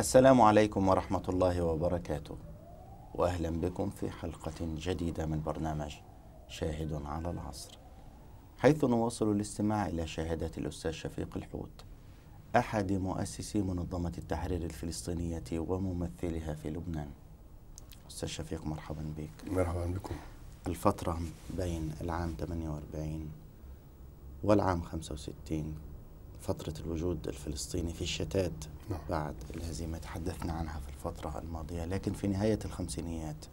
السلام عليكم ورحمة الله وبركاته وأهلا بكم في حلقة جديدة من برنامج شاهد على العصر حيث نواصل الاستماع إلى شهادة الأستاذ شفيق الحوت أحد مؤسسي منظمة التحرير الفلسطينية وممثلها في لبنان أستاذ شفيق مرحبا بك مرحبا بكم الفترة بين العام 48 والعام 65 فترة الوجود الفلسطيني في الشتات نعم. بعد الهزيمة تحدثنا عنها في الفترة الماضية لكن في نهاية الخمسينيات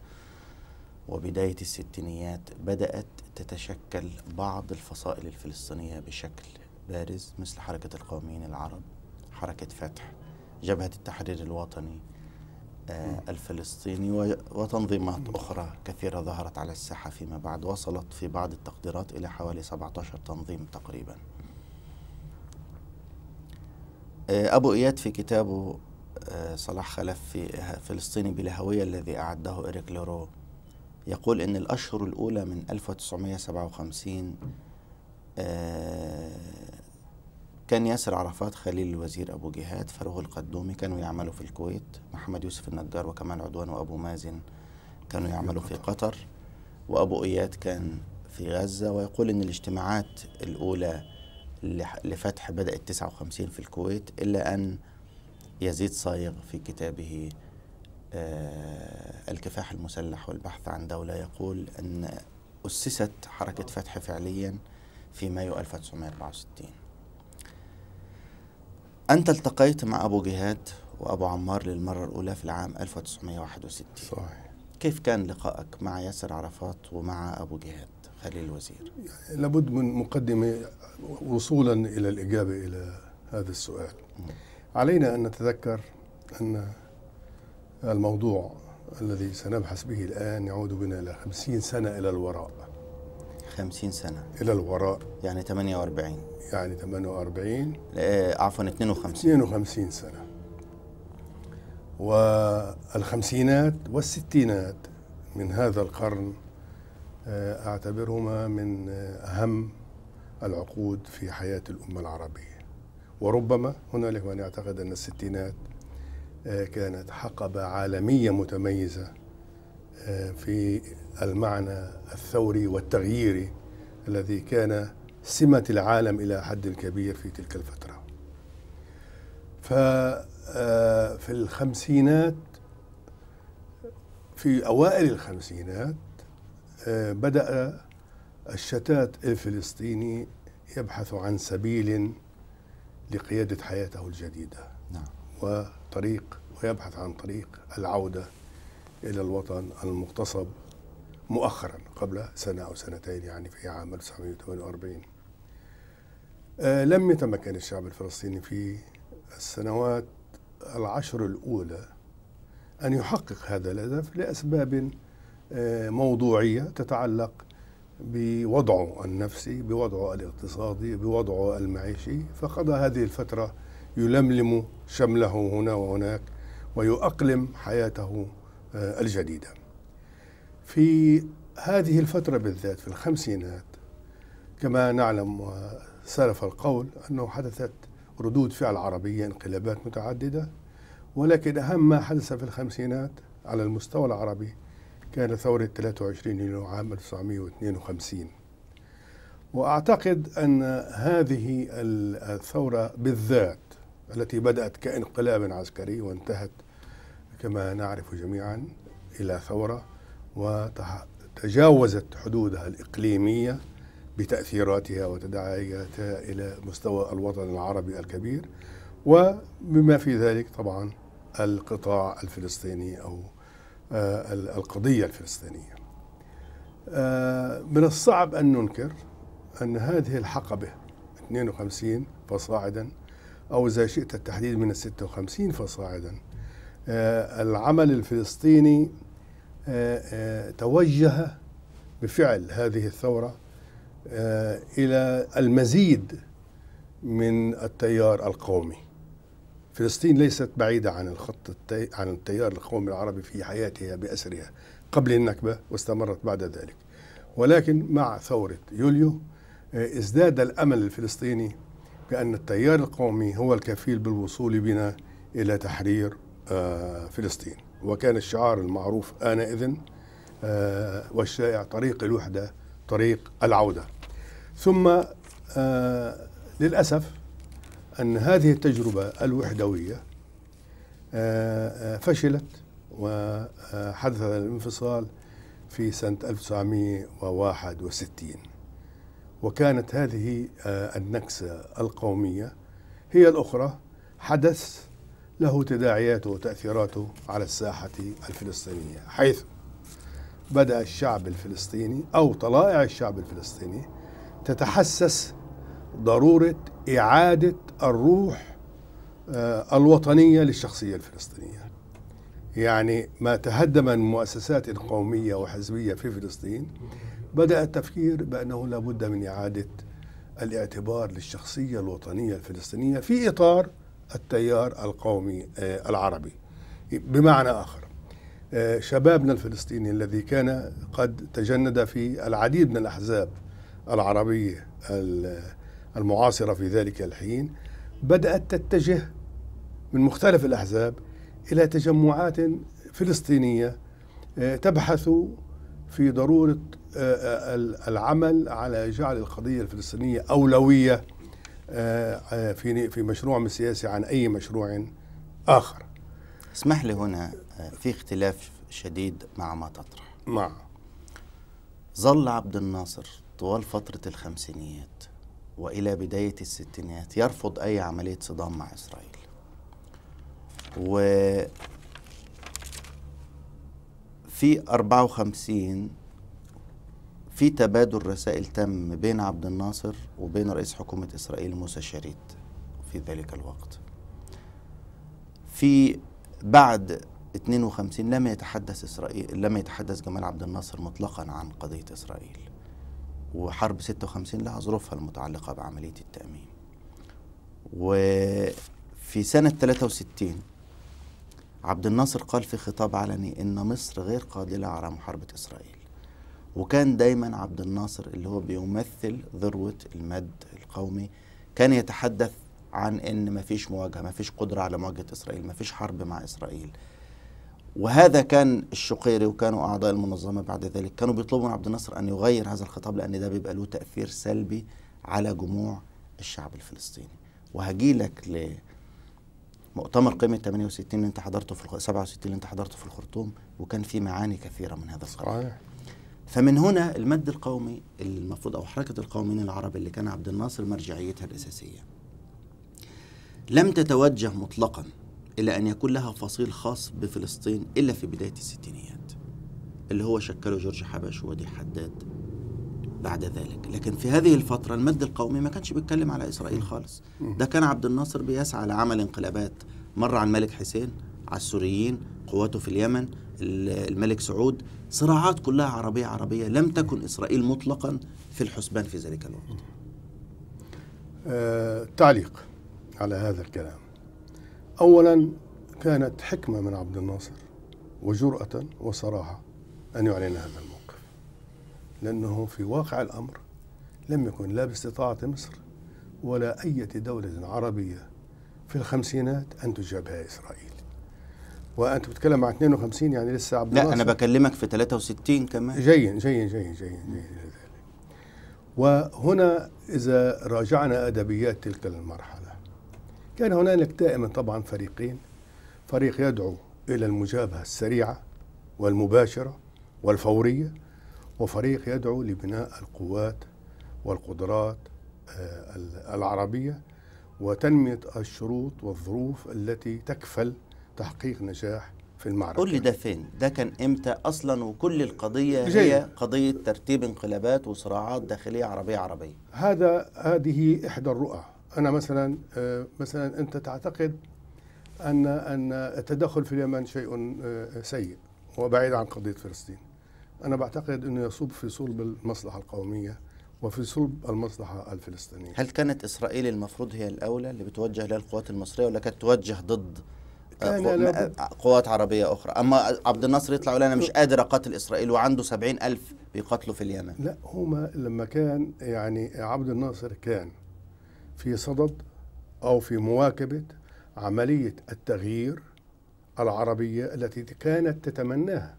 وبداية الستينيات بدأت تتشكل بعض الفصائل الفلسطينية بشكل بارز مثل حركة القوميين العرب حركة فتح جبهة التحرير الوطني آه، نعم. الفلسطيني وتنظيمات أخرى كثيرة ظهرت على الساحة فيما بعد وصلت في بعض التقديرات إلى حوالي 17 تنظيم تقريباً آه، أبو إياد في كتابه آه، صلاح خلف في فلسطيني بلا هوية الذي أعده إريك لورو يقول إن الأشهر الأولى من 1957 آه، كان ياسر عرفات خليل الوزير أبو جهاد فاروق القدومي كانوا يعملوا في الكويت محمد يوسف النجار وكمال عدوان وأبو مازن كانوا يعملوا في قطر وأبو إياد كان في غزة ويقول إن الاجتماعات الأولى لفتح بدأت 59 في الكويت إلا أن يزيد صايغ في كتابه آه، الكفاح المسلح والبحث عن دولة يقول أن أسست حركة فتح فعليا في مايو 1964 أنت التقيت مع أبو جهاد وأبو عمار للمرة الأولى في العام 1961 صحيح كيف كان لقائك مع ياسر عرفات ومع أبو جهاد؟ خليل الوزير لابد من مقدمة وصولا إلى الإجابة إلى هذا السؤال علينا أن نتذكر أن الموضوع الذي سنبحث به الآن يعود بنا إلى خمسين سنة إلى الوراء خمسين سنة إلى الوراء يعني 48 يعني 48 عفوا 52 52 سنة والخمسينات والستينات من هذا القرن آه، أعتبرهما من آه، أهم العقود في حياة الأمة العربية وربما هنالك من يعتقد أن الستينات آه، كانت حقبة عالمية متميزة في المعنى الثوري والتغييري الذي كان سمة العالم إلى حد كبير في تلك الفترة ففي الخمسينات في أوائل الخمسينات بدأ الشتات الفلسطيني يبحث عن سبيل لقيادة حياته الجديدة نعم. وطريق ويبحث عن طريق العودة إلى الوطن المغتصب مؤخرا قبل سنة أو سنتين يعني في عام 1948 آه لم يتمكن الشعب الفلسطيني في السنوات العشر الأولى أن يحقق هذا الهدف لأسباب آه، موضوعيه تتعلق بوضعه النفسي بوضعه الاقتصادي بوضعه المعيشي فقضى هذه الفتره يلملم شمله هنا وهناك ويؤقلم حياته آه، الجديده في هذه الفتره بالذات في الخمسينات كما نعلم وسلف القول انه حدثت ردود فعل عربيه انقلابات متعدده ولكن اهم ما حدث في الخمسينات على المستوى العربي كان ثورة 23 يوليو عام 1952 وأعتقد أن هذه الثورة بالذات التي بدأت كانقلاب عسكري وانتهت كما نعرف جميعا إلى ثورة وتجاوزت حدودها الإقليمية بتأثيراتها وتداعياتها إلى مستوى الوطن العربي الكبير وبما في ذلك طبعا القطاع الفلسطيني أو آه، القضية الفلسطينية آه، من الصعب أن ننكر أن هذه الحقبة 52 فصاعدا أو إذا شئت التحديد من 56 فصاعدا آه، العمل الفلسطيني توجه بفعل هذه الثورة إلى المزيد من التيار القومي فلسطين ليست بعيدة عن الخط التي... عن التيار القومي العربي في حياتها بأسرها قبل النكبة واستمرت بعد ذلك ولكن مع ثورة يوليو آه، ازداد الأمل الفلسطيني بأن التيار القومي هو الكفيل بالوصول بنا إلى تحرير آه، فلسطين وكان الشعار المعروف آنئذ آه، والشائع طريق الوحدة طريق العودة ثم للأسف أن هذه التجربة الوحدوية آه، آه، فشلت وحدث الانفصال في سنة 1961 وكانت هذه آه، النكسة القومية هي الأخرى حدث له تداعياته وتأثيراته على الساحة الفلسطينية حيث بدأ الشعب الفلسطيني أو طلائع الشعب الفلسطيني تتحسس ضروره اعاده الروح آه، الوطنيه للشخصيه الفلسطينيه. يعني ما تهدم من مؤسسات قوميه وحزبيه في فلسطين بدا التفكير بانه لا بد من اعاده الاعتبار للشخصيه الوطنيه الفلسطينيه في اطار التيار القومي آه، العربي. بمعنى اخر آه، شبابنا الفلسطيني الذي كان قد تجند في العديد من الاحزاب العربيه المعاصرة في ذلك الحين بدأت تتجه من مختلف الأحزاب إلى تجمعات فلسطينية آه، تبحث في ضرورة آه، آه، العمل على جعل القضية الفلسطينية أولوية في في مشروع سياسي عن أي مشروع آخر اسمح لي هنا في اختلاف شديد مع ما تطرح مع نعم. ظل عبد الناصر طوال فترة الخمسينيات والى بدايه الستينات يرفض اي عمليه صدام مع اسرائيل. و في 54 في تبادل رسائل تم بين عبد الناصر وبين رئيس حكومة إسرائيل موسى شريد في ذلك الوقت في بعد 52 لم يتحدث إسرائيل لم يتحدث جمال عبد الناصر مطلقا عن قضية إسرائيل وحرب 56 لها ظروفها المتعلقة بعملية التأميم وفي سنة 63 عبد الناصر قال في خطاب علني إن مصر غير قادرة على محاربة إسرائيل وكان دايما عبد الناصر اللي هو بيمثل ذروة المد القومي كان يتحدث عن ان مفيش مواجهه مفيش قدره على مواجهه اسرائيل مفيش حرب مع اسرائيل وهذا كان الشقيري وكانوا اعضاء المنظمه بعد ذلك كانوا بيطلبوا من عبد الناصر ان يغير هذا الخطاب لان ده بيبقى له تاثير سلبي على جموع الشعب الفلسطيني وهجي لك لمؤتمر قمه 68 اللي انت حضرته في 67 اللي انت حضرته في الخرطوم وكان في معاني كثيره من هذا الخطاب فمن هنا المد القومي المفروض او حركه القوميين العرب اللي كان عبد الناصر مرجعيتها الاساسيه لم تتوجه مطلقا إلى أن يكون لها فصيل خاص بفلسطين إلا في بداية الستينيات اللي هو شكله جورج حبش ودي حداد بعد ذلك لكن في هذه الفترة المد القومي ما كانش بيتكلم على إسرائيل خالص ده كان عبد الناصر بيسعى لعمل انقلابات مرة على الملك حسين على السوريين قواته في اليمن الملك سعود صراعات كلها عربية عربية لم تكن إسرائيل مطلقا في الحسبان في ذلك الوقت آه، تعليق على هذا الكلام أولا كانت حكمة من عبد الناصر وجرأة وصراحة أن يعلن هذا الموقف لأنه في واقع الأمر لم يكن لا باستطاعة مصر ولا أي دولة عربية في الخمسينات أن تجابها إسرائيل وانت بتتكلم عن 52 يعني لسه عبد لا انا بكلمك في 63 كمان جيد جيد جيد جيد جيد وهنا اذا راجعنا ادبيات تلك المرحله كان هنالك دائما طبعا فريقين فريق يدعو إلى المجابهة السريعة والمباشرة والفورية وفريق يدعو لبناء القوات والقدرات آه، العربية وتنمية الشروط والظروف التي تكفل تحقيق نجاح في المعركة قول لي ده فين؟ ده كان إمتى أصلا وكل القضية جاي. هي قضية ترتيب انقلابات وصراعات داخلية عربية عربية هذا هذه إحدى الرؤى انا مثلا آه، مثلا انت تعتقد ان ان التدخل في اليمن شيء آه، سيء وبعيد عن قضيه فلسطين انا بعتقد انه يصب في صلب المصلحه القوميه وفي صلب المصلحه الفلسطينيه هل كانت اسرائيل المفروض هي الاولى اللي بتوجه لها القوات المصريه ولا كانت توجه ضد آه، قوات عربية أخرى أما عبد الناصر يطلع يقول أنا مش قادر أقاتل إسرائيل وعنده سبعين ألف بيقاتلوا في اليمن لا هما لما كان يعني عبد الناصر كان في صدد أو في مواكبة عملية التغيير العربية التي كانت تتمناها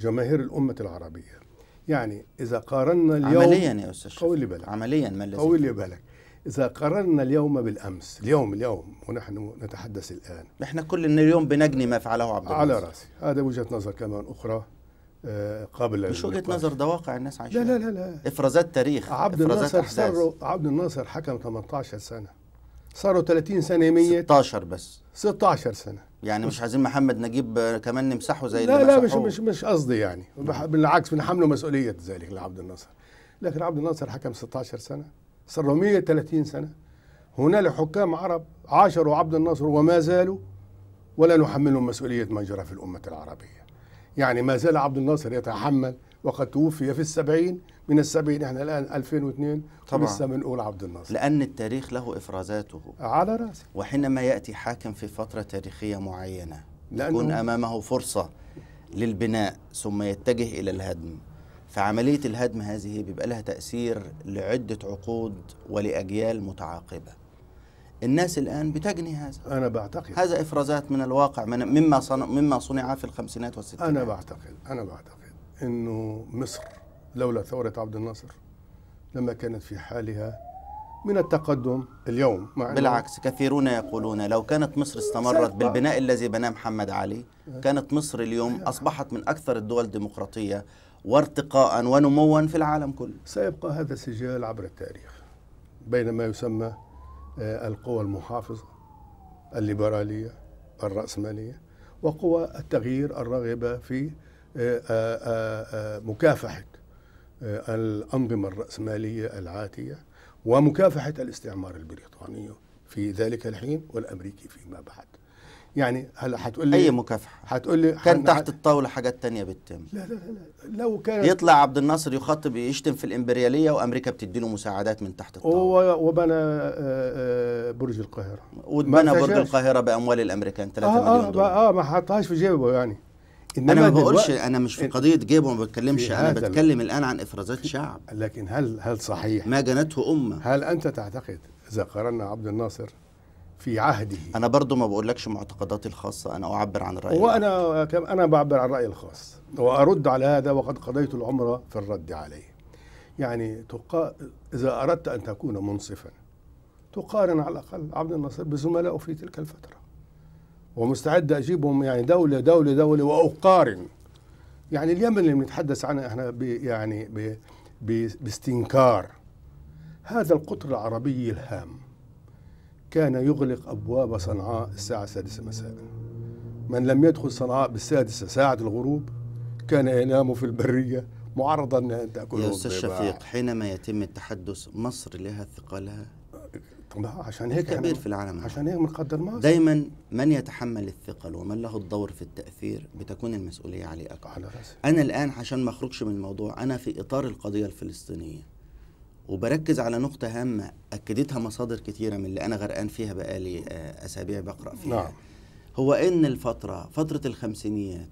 جماهير الأمة العربية يعني إذا قارنا اليوم عمليا يا أستاذ قولي بالك عمليا ما الذي قولي بالك إذا قارنا اليوم بالأمس اليوم اليوم ونحن نتحدث الآن نحن كل اليوم بنجني ما فعله عبد على رأسي هذا وجهة نظر كمان أخرى آه، قبل مش وجهه نظر ده واقع الناس عايشه لا لا لا افرازات تاريخ عبد افرازات الناصر صار عبد الناصر حكم 18 سنه صاروا 30 سنه 100 16 بس 16 سنه يعني مش عايزين محمد نجيب آه، كمان نمسحه زي لا اللي لا مش مش مش قصدي يعني بالعكس بنحمله مسؤوليه ذلك لعبد الناصر لكن عبد الناصر حكم 16 سنه صاروا 130 سنه هنالك حكام عرب عاشروا عبد الناصر وما زالوا ولا نحملهم مسؤوليه ما جرى في الامه العربيه يعني ما زال عبد الناصر يتحمل وقد توفي في السبعين من السبعين احنا الان 2002 طبعا لسه بنقول عبد الناصر لان التاريخ له افرازاته على راسي وحينما ياتي حاكم في فتره تاريخيه معينه يكون امامه فرصه للبناء ثم يتجه الى الهدم فعمليه الهدم هذه بيبقى لها تاثير لعده عقود ولاجيال متعاقبه الناس الآن بتجني هذا أنا بعتقد هذا إفرازات من الواقع من مما صنع مما صنع في الخمسينات والستينات أنا بعتقد أنا بعتقد إنه مصر لولا ثورة عبد الناصر لما كانت في حالها من التقدم اليوم مع بالعكس كثيرون يقولون لو كانت مصر استمرت بالبناء الذي بناه محمد علي أه. كانت مصر اليوم أصبحت من أكثر الدول ديمقراطية وارتقاء ونموا في العالم كله سيبقى هذا سجال عبر التاريخ بين ما يسمى آه، القوى المحافظة الليبرالية الرأسمالية وقوى التغيير الراغبة في آه، آه، مكافحة الأنظمة الرأسمالية العاتية ومكافحة الاستعمار البريطاني في ذلك الحين والأمريكي فيما بعد يعني هلا هتقول لي اي مكافحه هتقول لي كان تحت الطاوله حاجات تانية بتتم لا لا لا لو كان يطلع عبد الناصر يخاطب يشتم في الامبرياليه وامريكا بتدي له مساعدات من تحت الطاوله وبنى آه، آه، برج القاهره واتبنى برج القاهره باموال الامريكان 3 آه مليون آه، دولار اه, آه ما حطهاش في جيبه يعني إنما انا ما بقولش انا مش في قضيه جيبه ما بتكلمش انا بتكلم الان عن افرازات شعب لكن هل هل صحيح ما جنته امه هل انت تعتقد اذا قارنا عبد الناصر في عهده انا برضو ما بقولكش معتقداتي الخاصه انا اعبر عن رايي وانا انا بعبر عن رايي الخاص وارد على هذا وقد قضيت العمر في الرد عليه يعني تقا... اذا اردت ان تكون منصفا تقارن على الاقل عبد الناصر بزملائه في تلك الفتره ومستعد اجيبهم يعني دوله دوله دوله واقارن يعني اليمن اللي بنتحدث عنها احنا ب... يعني ب... ب... باستنكار هذا القطر العربي الهام كان يغلق أبواب صنعاء الساعة السادسة مساء من لم يدخل صنعاء بالسادسة ساعة الغروب كان ينام في البرية معرضا أن تأكله يا أستاذ شفيق حينما يتم التحدث مصر لها ثقلها طبعا عشان هيك كبير في العالم عشان هيك بنقدر مصر دايما من يتحمل الثقل ومن له الدور في التأثير بتكون المسؤولية عليه أكبر على رأسي. أنا الآن عشان ما أخرجش من الموضوع أنا في إطار القضية الفلسطينية وبركز على نقطة هامة أكدتها مصادر كثيرة من اللي أنا غرقان فيها بقالي آه، أسابيع بقرأ فيها نعم. هو إن الفترة فترة الخمسينيات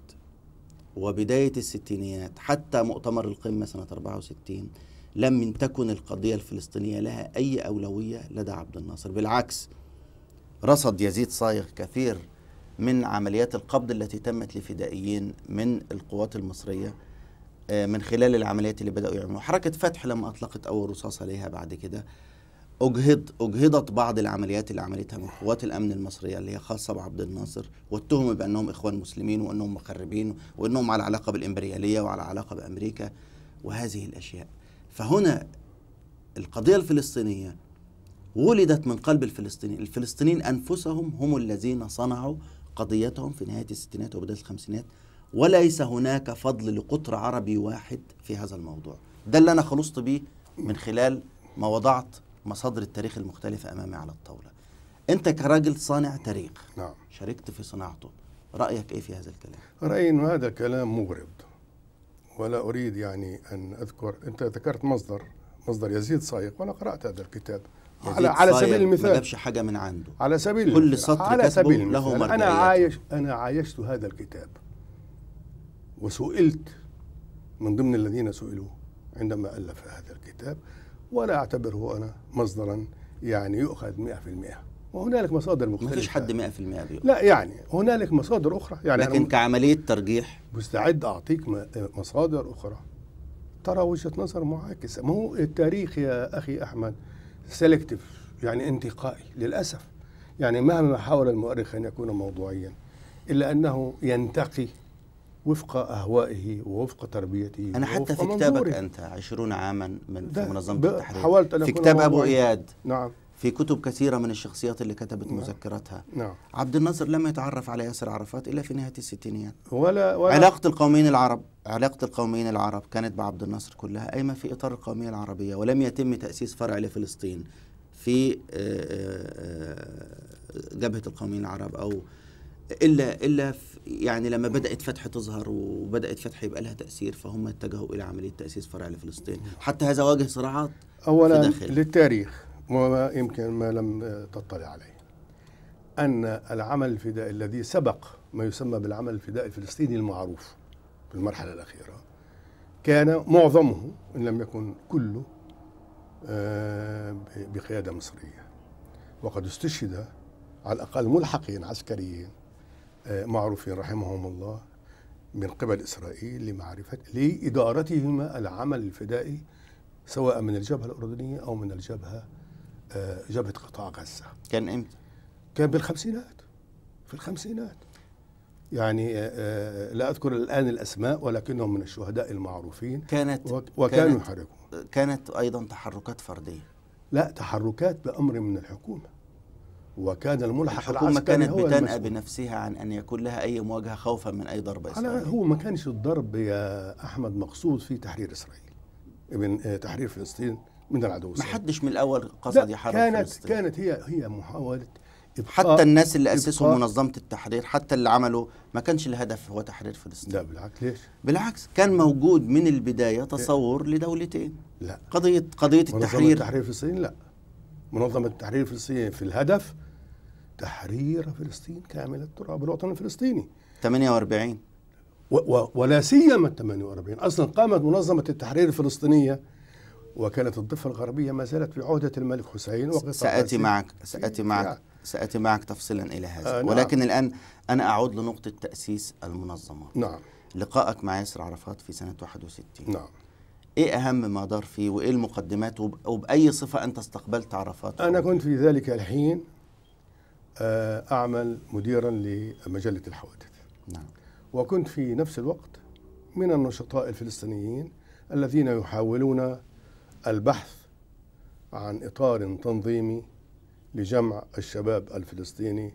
وبداية الستينيات حتى مؤتمر القمة سنة 64 لم تكن القضية الفلسطينية لها أي أولوية لدى عبد الناصر بالعكس رصد يزيد صايغ كثير من عمليات القبض التي تمت لفدائيين من القوات المصرية آه، من خلال العمليات اللي بداوا يعملوها حركه فتح لما اطلقت اول رصاصه ليها بعد كده أجهض أجهضت بعض العمليات اللي عملتها من قوات الأمن المصرية اللي هي خاصة بعبد الناصر واتهموا بأنهم إخوان مسلمين وأنهم مخربين وأنهم على علاقة بالإمبريالية وعلى علاقة بأمريكا وهذه الأشياء فهنا القضية الفلسطينية ولدت من قلب الفلسطينيين الفلسطينيين أنفسهم هم الذين صنعوا قضيتهم في نهاية الستينات وبداية الخمسينات وليس هناك فضل لقطر عربي واحد في هذا الموضوع ده اللي أنا خلصت به من خلال ما وضعت مصادر التاريخ المختلفة أمامي على الطاولة أنت كراجل صانع تاريخ نعم. شاركت في صناعته رأيك إيه في هذا الكلام؟ رأيي أن هذا كلام مغرض ولا أريد يعني أن أذكر أنت ذكرت مصدر مصدر يزيد صايق وأنا قرأت هذا الكتاب على على سبيل المثال ما جابش حاجه من عنده على سبيل كل سطر على سبيل المثال له مرجعيات. انا عايش انا عايشت هذا الكتاب وسئلت من ضمن الذين سئلوا عندما ألف هذا الكتاب ولا أعتبره أنا مصدرا يعني يؤخذ 100% وهنالك مصادر مختلفة مفيش حد 100% بيؤخذ لا يعني هنالك مصادر أخرى يعني لكن أنا كعملية ترجيح مستعد أعطيك مصادر أخرى ترى وجهة نظر معاكسة ما هو التاريخ يا أخي أحمد سيلكتيف يعني انتقائي للأسف يعني مهما حاول المؤرخ أن يكون موضوعيا إلا أنه ينتقي وفق أهوائه ووفق تربيته أنا حتى في كتابك منظوري. أنت عشرون عاما من في منظمة التحرير حاولت أن في كتاب أبو إياد نعم في كتب كثيرة من الشخصيات اللي كتبت نعم. مذكراتها نعم. عبد الناصر لم يتعرف على ياسر عرفات إلا في نهاية الستينيات ولا, ولا علاقة القوميين العرب علاقة القوميين العرب كانت بعبد الناصر كلها قايمة في إطار القومية العربية ولم يتم تأسيس فرع لفلسطين في آه، آه، آه، جبهة القوميين العرب أو الا الا يعني لما بدات فتح تظهر وبدات فتح يبقى لها تاثير فهم اتجهوا الى عمليه تاسيس فرع لفلسطين حتى هذا واجه صراعات اولا للتاريخ وما يمكن ما لم تطلع عليه ان العمل الفدائي الذي سبق ما يسمى بالعمل الفدائي الفلسطيني المعروف في المرحله الاخيره كان معظمه ان لم يكن كله آه، بقياده مصريه وقد استشهد على الاقل ملحقين عسكريين معروفين رحمهم الله من قبل إسرائيل لمعرفة لإدارتهما العمل الفدائي سواء من الجبهة الأردنية أو من الجبهة آه، جبهة قطاع غزة كان إمتى؟ كان بالخمسينات في الخمسينات يعني آه، آه، لا أذكر الآن الأسماء ولكنهم من الشهداء المعروفين كانت وكانوا كانت يحركون كانت أيضا تحركات فردية لا تحركات بأمر من الحكومة وكان الملحق الحكومة كانت بتنأى بنفسها عن أن يكون لها أي مواجهة خوفا من أي ضربة إسرائيلية هو ما كانش الضرب يا أحمد مقصود في تحرير إسرائيل من آه، تحرير فلسطين من العدو ما حدش من الأول قصد يحرر كانت فلسطين كانت هي هي محاولة حتى الناس اللي اسسوا منظمه التحرير حتى اللي عملوا ما كانش الهدف هو تحرير فلسطين لا بالعكس ليش بالعكس كان موجود من البدايه تصور لدولتين لا قضيه قضيه التحرير منظمه التحرير فلسطين لا منظمه التحرير الفلسطينيه في الهدف تحرير فلسطين كامل التراب الوطني الفلسطيني 48 ولا سيما 48 اصلا قامت منظمه التحرير الفلسطينيه وكانت الضفه الغربيه ما زالت في عهده الملك حسين ساتي معك ساتي معك ساتي معك تفصيلا الى هذا آه نعم. ولكن الان انا اعود لنقطه تاسيس المنظمه نعم لقائك مع ياسر عرفات في سنه 61 نعم ايه اهم ما دار فيه وايه المقدمات وباي صفه انت استقبلت عرفات انا كنت في ذلك الحين آه، أعمل مديرا لمجلة الحوادث نعم. وكنت في نفس الوقت من النشطاء الفلسطينيين الذين يحاولون البحث عن إطار تنظيمي لجمع الشباب الفلسطيني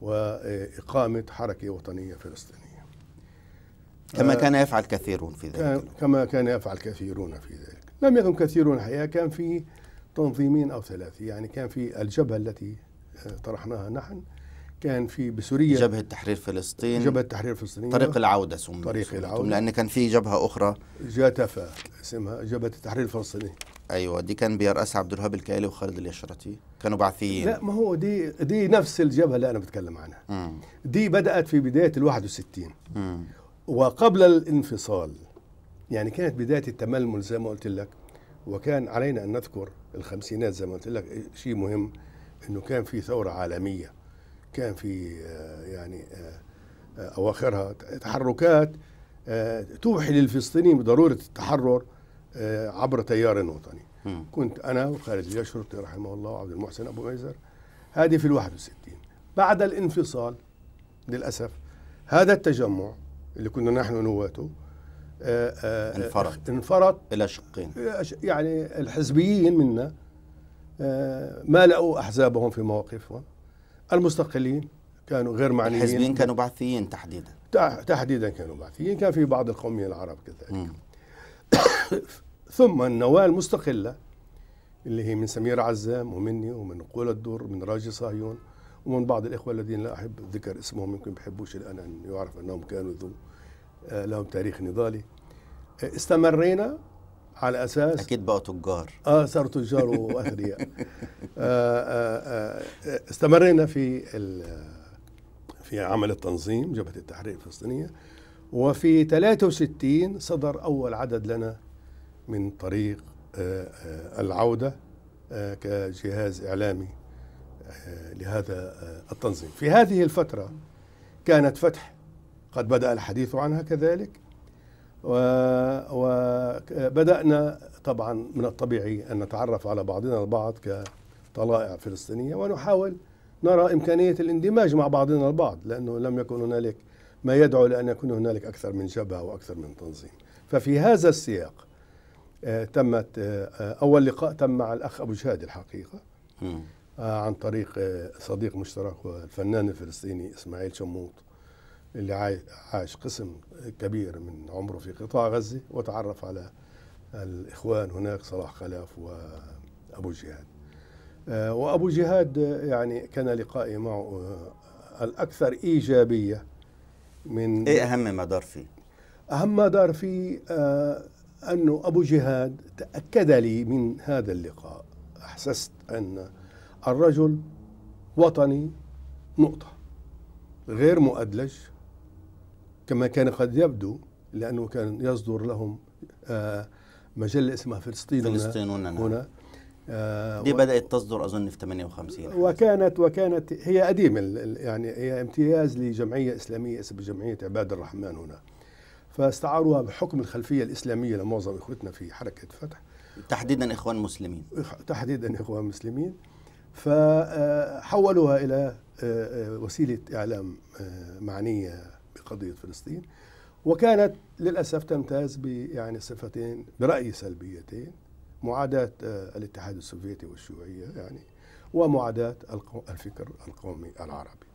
وإقامة حركة وطنية فلسطينية كما آه، كان يفعل كثيرون في ذلك كما كان يفعل كثيرون في ذلك لم يكن كثيرون الحقيقة كان في تنظيمين أو ثلاثة يعني كان في الجبهة التي طرحناها نحن كان في بسوريا جبهة تحرير فلسطين جبهة تحرير فلسطين طريق العودة سمي طريق العودة لأن كان في جبهة أخرى جاتفا اسمها جبهة التحرير الفلسطيني أيوة دي كان بيرأسها عبد الوهاب الكايلي وخالد اليشرتي كانوا بعثيين لا ما هو دي دي نفس الجبهة اللي أنا بتكلم عنها م. دي بدأت في بداية ال 61 م. وقبل الانفصال يعني كانت بداية التململ زي ما قلت لك وكان علينا أن نذكر الخمسينات زي ما قلت لك شيء مهم انه كان في ثوره عالميه كان في آه، يعني آه، آه، اواخرها تحركات توحي للفلسطينيين بضروره التحرر عبر تيار وطني كنت انا وخالد اليشرطي رحمه الله وعبد المحسن ابو ميزر هذه في ال 61 بعد الانفصال للاسف هذا التجمع اللي كنا نحن نواته انفرط انفرط الى شقين يعني الحزبيين منا آه، ملأوا أحزابهم في مواقفهم المستقلين كانوا غير معنيين الحزبين كانوا بعثيين تحديدا تحديدا كانوا بعثيين كان في بعض القومية العرب كذلك ثم النواة المستقلة اللي هي من سمير عزام ومني ومن قول الدور من راجي صهيون ومن بعض الإخوة الذين لا أحب ذكر اسمهم يمكن بحبوش الآن أن يعرف أنهم كانوا ذو آه، لهم تاريخ نضالي آه، استمرينا على اساس اكيد بقوا تجار اه صاروا تجار واغنياء آه، آه، آه، استمرينا في في عمل التنظيم جبهه التحرير الفلسطينيه وفي 63 صدر اول عدد لنا من طريق العوده كجهاز اعلامي لهذا التنظيم في هذه الفتره كانت فتح قد بدا الحديث عنها كذلك وبدأنا طبعا من الطبيعي أن نتعرف على بعضنا البعض كطلائع فلسطينية ونحاول نرى إمكانية الاندماج مع بعضنا البعض لأنه لم يكن هنالك ما يدعو لأن يكون هنالك أكثر من جبهة وأكثر من تنظيم ففي هذا السياق آه، تمت آه، أول لقاء تم مع الأخ أبو جهاد الحقيقة آه، عن طريق صديق مشترك والفنان الفلسطيني إسماعيل شموط اللي عاش قسم كبير من عمره في قطاع غزة وتعرف على الإخوان هناك صلاح خلاف وأبو جهاد آه، وأبو جهاد آه، يعني كان لقائي معه آه، الأكثر إيجابية من إيه أهم ما دار فيه؟ أهم ما دار فيه أنه أبو جهاد تأكد لي من هذا اللقاء أحسست أن الرجل وطني نقطة غير مؤدلج كما كان قد يبدو لأنه كان يصدر لهم آه، مجلة اسمها فلسطين فلسطيننا نعم. هنا دي آه، بدأت تصدر أظن في 58 وكانت وكانت هي قديمة يعني هي امتياز لجمعية إسلامية اسمها جمعية عباد الرحمن هنا فاستعاروها بحكم الخلفية الإسلامية لمعظم إخوتنا في حركة فتح تحديدا إخوان مسلمين تحديدا إخوان مسلمين فحولوها إلى آه، وسيلة إعلام معنية قضية فلسطين وكانت للأسف تمتاز يعني صفتين برأيي سلبيتين معاداة آه، الاتحاد السوفيتي والشيوعية يعني ومعاداة الفكر القومي العربي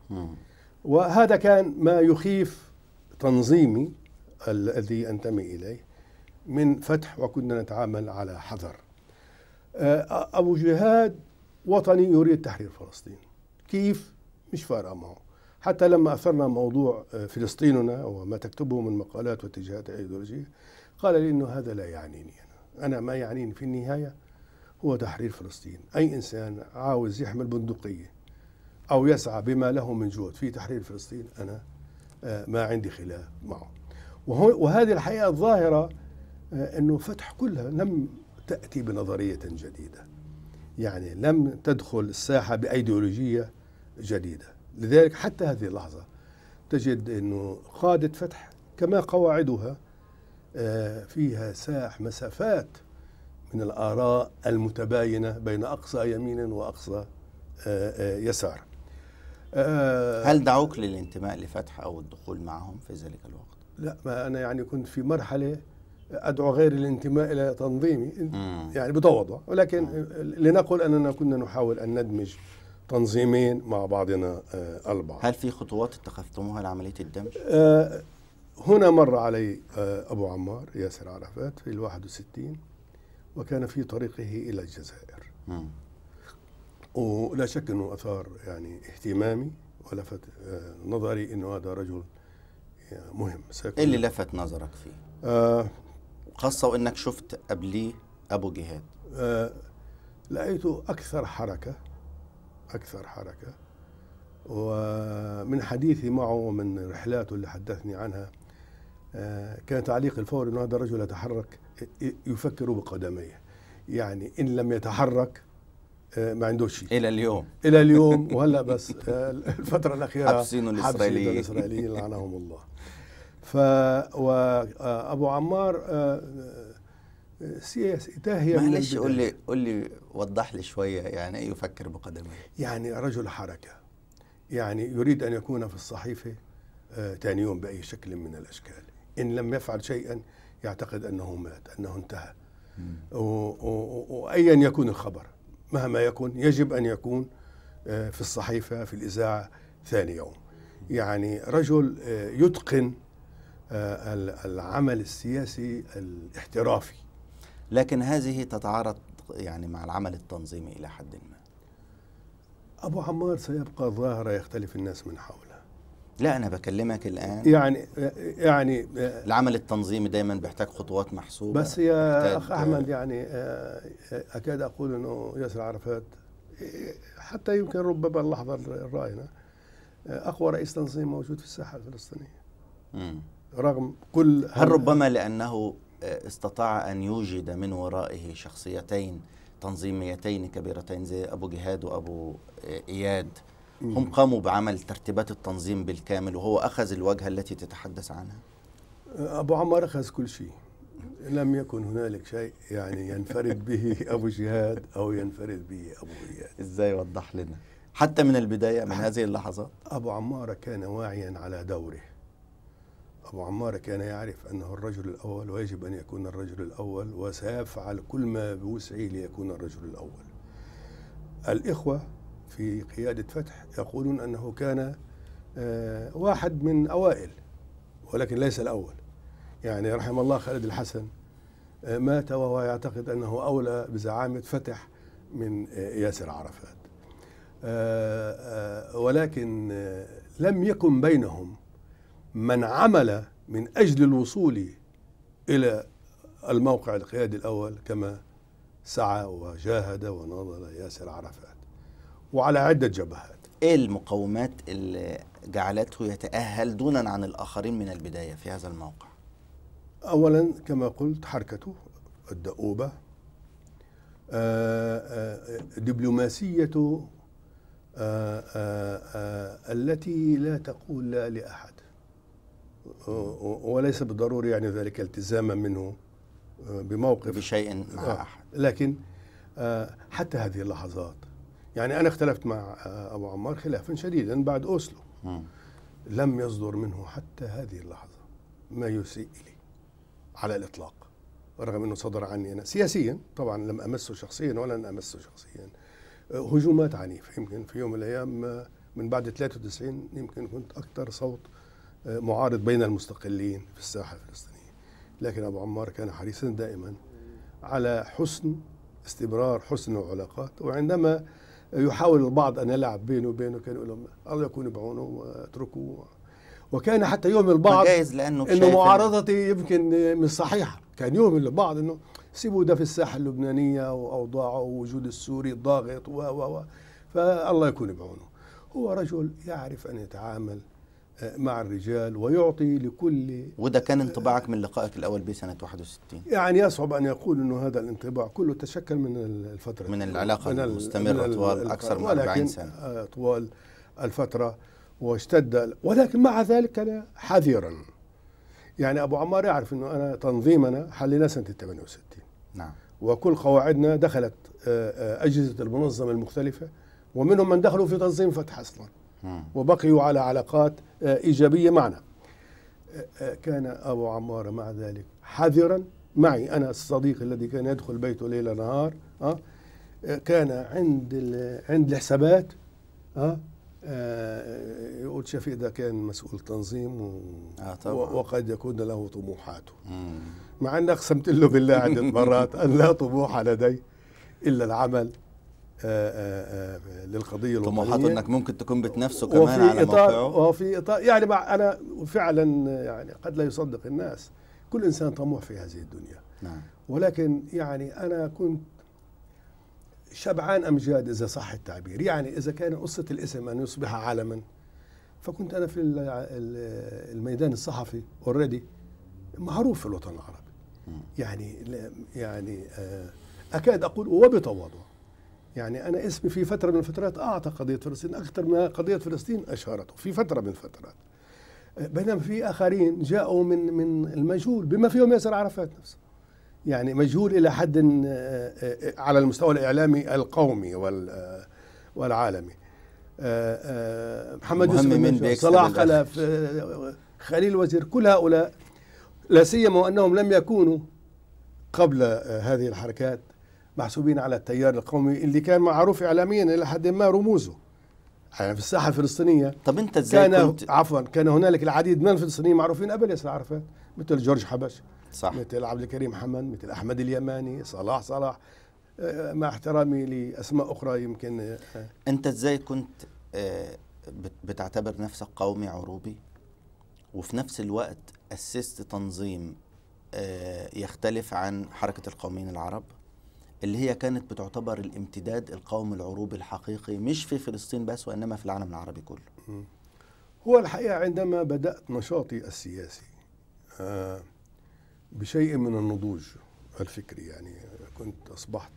وهذا كان ما يخيف تنظيمي الذي أنتمي إليه من فتح وكنا نتعامل على حذر آه، أبو جهاد وطني يريد تحرير فلسطين كيف مش فارقة معه حتى لما أثرنا موضوع آه، فلسطيننا وما تكتبه من مقالات واتجاهات أيديولوجية قال لي أنه هذا لا يعنيني أنا أنا ما يعنيني في النهاية هو تحرير فلسطين أي إنسان عاوز يحمل بندقية أو يسعى بما له من جهد في تحرير فلسطين أنا آه، ما عندي خلاف معه وهذه الحقيقة الظاهرة آه، أنه فتح كلها لم تأتي بنظرية جديدة يعني لم تدخل الساحة بأيديولوجية جديدة لذلك حتى هذه اللحظة تجد أنه قادة فتح كما قواعدها آه، فيها ساح مسافات من الآراء المتباينة بين أقصى يمين وأقصى آه، آه، يسار هل دعوك للانتماء لفتح أو الدخول معهم في ذلك الوقت؟ لا ما أنا يعني كنت في مرحلة أدعو غير الانتماء إلى تنظيمي يعني بتوضع ولكن لنقل أننا كنا نحاول أن ندمج تنظيمين مع بعضنا البعض آه، هل في خطوات اتخذتموها لعملية الدمج؟ آه، هنا مر علي آه، أبو عمار ياسر عرفات في الواحد وستين وكان في طريقه إلى الجزائر م. ولا شك أنه أثار يعني اهتمامي ولفت نظري أنه هذا رجل مهم سيكون. إيه اللي لفت نظرك فيه؟ آه خاصة وأنك شفت قبليه أبو جهاد آه لقيته أكثر حركة أكثر حركة ومن حديثي معه ومن رحلاته اللي حدثني عنها آه، كان تعليق الفوري أن هذا الرجل يتحرك يفكر بقدميه يعني إن لم يتحرك آه، ما عندوش شيء الى اليوم الى اليوم وهلا بس آه، الفتره الاخيره حبسين الاسرائيليين الاسرائيليين لعنهم الله ف وابو عمار سياسي تاهيه معلش قول لي قول لي وضح لي شوية يعني إيه يفكر بقدمه يعني رجل حركة يعني يريد أن يكون في الصحيفة ثاني آه، يوم بأي شكل من الأشكال إن لم يفعل شيئا يعتقد أنه مات أنه انتهى وأيا يكون الخبر مهما يكن يجب أن يكون آه، في الصحيفة في الإذاعة ثاني يوم يعني رجل آه، يتقن العمل السياسي الاحترافي لكن هذه تتعارض يعني مع العمل التنظيمي الى حد ما ابو عمار سيبقى ظاهره يختلف الناس من حوله لا انا بكلمك الان يعني يعني العمل التنظيمي دايما بيحتاج خطوات محسوبه بس يا اخ احمد يعني آه، اكاد اقول انه ياسر عرفات حتى يمكن ربما اللحظه الراهنه اقوى رئيس تنظيم موجود في الساحه الفلسطينيه رغم كل هل ربما لانه استطاع أن يوجد من ورائه شخصيتين تنظيميتين كبيرتين زي أبو جهاد وأبو آه، إياد هم قاموا بعمل ترتيبات التنظيم بالكامل وهو أخذ الواجهة التي تتحدث عنها آه، أبو عمار أخذ كل شيء لم يكن هنالك شيء يعني ينفرد به أبو جهاد أو ينفرد به أبو إياد إزاي وضح لنا حتى من البداية من هذه اللحظات أبو عمار كان واعيا على دوره أبو عمار كان يعرف أنه الرجل الأول ويجب أن يكون الرجل الأول وسيفعل كل ما بوسعه ليكون الرجل الأول الإخوة في قيادة فتح يقولون أنه كان آه، واحد من أوائل ولكن ليس الأول يعني رحم الله خالد الحسن آه، مات وهو يعتقد أنه أولى بزعامة فتح من آه، ياسر عرفات ولكن لم يكن بينهم من عمل من أجل الوصول إلى الموقع القيادي الأول كما سعى وجاهد وناضل ياسر عرفات وعلى عدة جبهات ايه المقومات اللي جعلته يتأهل دونا عن الآخرين من البداية في هذا الموقع؟ أولا كما قلت حركته الدؤوبة آه، آه، دبلوماسيته آه، التي لا تقول لا لأحد وليس بالضروري يعني ذلك التزاما منه آه، بموقف بشيء مع آه، أحد لكن آه، حتى هذه اللحظات يعني أنا اختلفت مع أبو عمار خلافا شديدا بعد أوسلو لم يصدر منه حتى هذه اللحظة ما يسيء إلي على الإطلاق رغم أنه صدر عني أنا سياسيا طبعا لم أمسه شخصيا ولن أمسه شخصيا هجومات عنيفة يمكن في يوم من الأيام من بعد 93 يمكن كنت أكثر صوت معارض بين المستقلين في الساحه الفلسطينيه لكن ابو عمار كان حريصا دائما على حسن استمرار حسن العلاقات وعندما يحاول البعض ان يلعب بينه وبينه كانوا يقول لهم الله يكون بعونه واتركوه وكان حتى يوم البعض لانه انه معارضتي يمكن مش صحيحه كان يوم البعض انه سيبوا ده في الساحه اللبنانيه واوضاعه ووجود السوري الضاغط و و و فالله يكون بعونه هو رجل يعرف ان يتعامل آه، مع الرجال ويعطي لكل وده كان انطباعك من لقائك الاول به سنه 61 يعني يصعب ان يقول انه هذا الانطباع كله تشكل من الفتره من العلاقه من المستمره طوال اكثر من 40 آه، سنه طوال الفتره واشتد ولكن مع ذلك كان حذرا يعني ابو عمار يعرف انه انا تنظيمنا حلينا سنه 68 نعم وكل قواعدنا دخلت آه، اجهزه المنظمه المختلفه ومنهم من دخلوا في تنظيم فتح اصلا وبقيوا على علاقات آه، إيجابية معنا آه، آه، كان أبو عمار مع ذلك حذرا معي أنا الصديق الذي كان يدخل بيته ليلة نهار كان عند عند الحسابات يقول شفيق ده كان مسؤول تنظيم و... آه طبعا. وقد يكون له طموحاته مع أن أقسمت له بالله عدة مرات أن لا طموح لدي إلا العمل آه، آه، آه، للقضيه الوطنيه طموحات انك ممكن تكون بتنافسه كمان على إطار موقعه وفي اطار يعني انا فعلا يعني قد لا يصدق الناس كل انسان طموح في هذه الدنيا نعم ولكن يعني انا كنت شبعان امجاد اذا صح التعبير يعني اذا كان قصه الاسم ان يصبح عالما فكنت انا في الميدان الصحفي اوريدي معروف في الوطن العربي يعني يعني اكاد اقول وبتواضع يعني أنا اسمي في فترة من الفترات أعطى قضية فلسطين أكثر ما قضية فلسطين اشارته في فترة من الفترات بينما في آخرين جاءوا من من المجهول بما فيهم ياسر عرفات نفسه يعني مجهول إلى حد آه، آه، على المستوى الإعلامي القومي آه، والعالمي محمد يوسف صلاح خلف خليل وزير كل هؤلاء لا سيما وأنهم لم يكونوا قبل هذه الحركات محسوبين على التيار القومي اللي كان معروف اعلاميا الى حد ما رموزه يعني في الساحه الفلسطينيه طب انت ازاي كان كنت... عفوا كان هنالك العديد من الفلسطينيين معروفين قبل ياسر عرفات مثل جورج حبش صح مثل عبد الكريم حمد مثل احمد اليماني صلاح صلاح آه، مع احترامي لاسماء اخرى يمكن آه. انت ازاي كنت آه، بتعتبر نفسك قومي عروبي وفي نفس الوقت اسست تنظيم يختلف عن حركه القوميين العرب اللي هي كانت بتعتبر الامتداد القومي العروبي الحقيقي مش في فلسطين بس وإنما في العالم العربي كله هو الحقيقة عندما بدأت نشاطي السياسي آه، بشيء من النضوج الفكري يعني كنت أصبحت